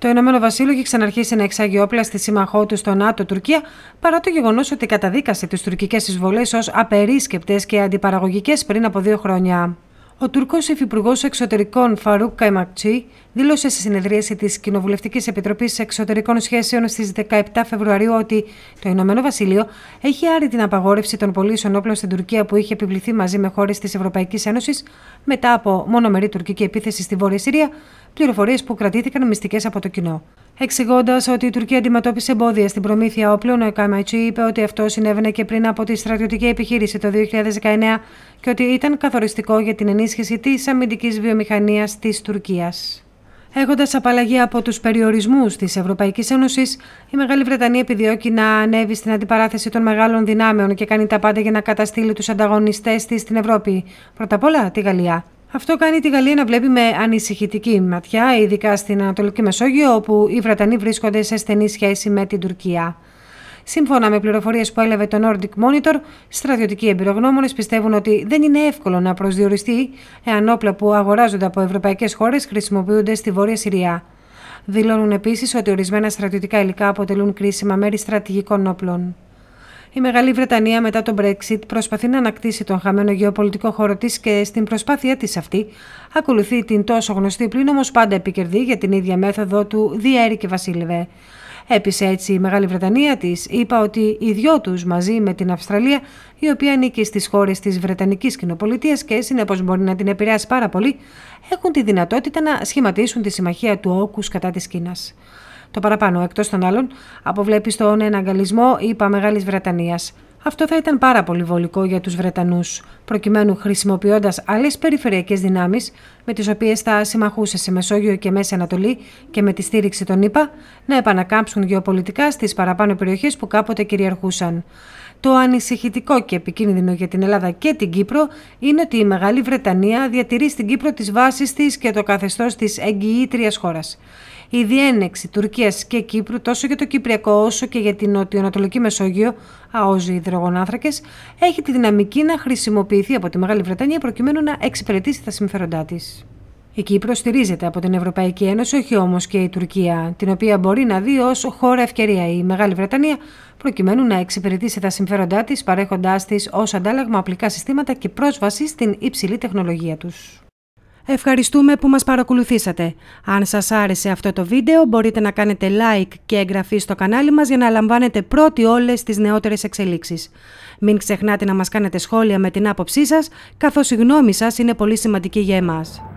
Το Ηνωμένο Βασίλειο έχει ξαναρχίσει να εξάγει όπλα στη σύμμαχό του στο ΝΑΤΟ Τουρκία, παρά το γεγονός ότι καταδίκασε τις τουρκικές εισβολές ως απερίσκεπτες και αντιπαραγωγικές πριν από δύο χρόνια. Ο Τούρκο Υφυπουργός Εξωτερικών Φαρούκ Καϊμακτσί δήλωσε στη συνεδρίαση της Κοινοβουλευτικής Επιτροπής Εξωτερικών Σχέσεων στις 17 Φεβρουαρίου ότι το Ηνωμένο Βασίλειο έχει άρει την απαγόρευση των πωλήσεων όπλων στην Τουρκία που είχε επιβληθεί μαζί με χώρες της Ευρωπαϊκής Ένωσης μετά από μονομερή τουρκική επίθεση στη Βόρεια Συρία, πληροφορίες που κρατήθηκαν μυστικές από το κοινό. Εξηγώντας ότι η Τουρκία αντιμετώπισε εμπόδια στην προμήθεια όπλων, ο Εκάμαϊτσου είπε ότι αυτό συνέβαινε και πριν από τη στρατιωτική επιχείρηση το 2019 και ότι ήταν καθοριστικό για την ενίσχυση της αμυντικής βιομηχανίας της Τουρκίας. Έχοντας απαλλαγή από τους περιορισμούς της Ευρωπαϊκής Ένωσης, η Μεγάλη Βρετανία επιδιώκει να ανέβει στην αντιπαράθεση των μεγάλων δυνάμεων και κάνει τα πάντα για να καταστήλει τους ανταγωνιστές της στην Ευρώπη. Πρώτα απ' όλα τη Γαλλία. Αυτό κάνει τη Γαλλία να βλέπει με ανησυχητική ματιά, ειδικά στην Ανατολική Μεσόγειο, όπου οι Βρετανοί βρίσκονται σε στενή σχέση με την Τουρκία. Σύμφωνα με πληροφορίες που έλαβε το Nordic Monitor, στρατιωτικοί εμπειρογνώμονες πιστεύουν ότι δεν είναι εύκολο να προσδιοριστεί εάν όπλα που αγοράζονται από ευρωπαϊκές χώρες χρησιμοποιούνται στη Βόρεια Συρία. Δηλώνουν επίσης ότι ορισμένα στρατιωτικά υλικά αποτελούν κρίσιμα μέρη στρατηγικών όπλων. Η Μεγάλη Βρετανία μετά τον Brexit προσπαθεί να ανακτήσει τον χαμένο γεωπολιτικό χώρο της και στην προσπάθειά της αυτή ακολουθεί την τόσο γνωστή πλήν όμω πάντα επικερδή για την ίδια μέθοδο του Διέρη και Βασίλευε. Έπεισε έτσι η Μεγάλη Βρετανία της, είπα ότι οι δυο τους μαζί με την Αυστραλία, η οποία ανήκει στις χώρες της Βρετανικής Κοινοπολιτείας και συνεπώς μπορεί να την επηρεάσει πάρα πολύ, έχουν τη δυνατότητα να σχηματίσουν τη συμμαχία του όκους κατά της Κίνας. Το παραπάνω, εκτός των άλλων, αποβλέπει στον εναγκαλισμό, είπα Μεγάλης Βρετανίας. Αυτό θα ήταν πάρα πολύ βολικό για τους Βρετανούς, προκειμένου χρησιμοποιώντας άλλες περιφερειακές δυνάμεις με τις οποίες θα συμμαχούσε σε Μεσόγειο και Μέση Ανατολή και με τη στήριξη των ΗΠΑ να επανακάμψουν γεωπολιτικά στις παραπάνω περιοχές που κάποτε κυριαρχούσαν. Το ανησυχητικό και επικίνδυνο για την Ελλάδα και την Κύπρο είναι ότι η Μεγάλη Βρετανία διατηρεί στην Κύπρο τις βάσεις της και το καθεστώς της εγγυήτριας χώρας. Η διένεξη Τουρκίας και Κύπρου τόσο για το Κυπριακό όσο και για την Νοτιοανατολική Μεσόγειο, αόζοι υδρογονάνθρακες, έχει τη δυναμική να χρησιμοποιηθεί από τη Μεγάλη Βρετανία προκειμένου να εξυπηρετήσει τα συμφέροντά της. Η Κύπρο στηρίζεται από την Ευρωπαϊκή Ένωση, όχι όμως και η Τουρκία, την οποία μπορεί να δει ως χώρα ευκαιρία η Μεγάλη Βρετανία, προκειμένου να εξυπηρετήσει τα συμφέροντά της, παρέχοντάς της ως αντάλλαγμα απλικά συστήματα και πρόσβαση στην υψηλή τεχνολογία τους. Ευχαριστούμε που μας παρακολουθήσατε. Αν σας άρεσε αυτό το βίντεο μπορείτε να κάνετε like και εγγραφή στο κανάλι μας για να λαμβάνετε πρώτοι όλες τις νεότερες εξελίξεις. Μην ξεχνάτε να μας κάνετε σχόλια με την άποψή σας, καθώς η γνώμη σας είναι πολύ σημαντική για εμάς.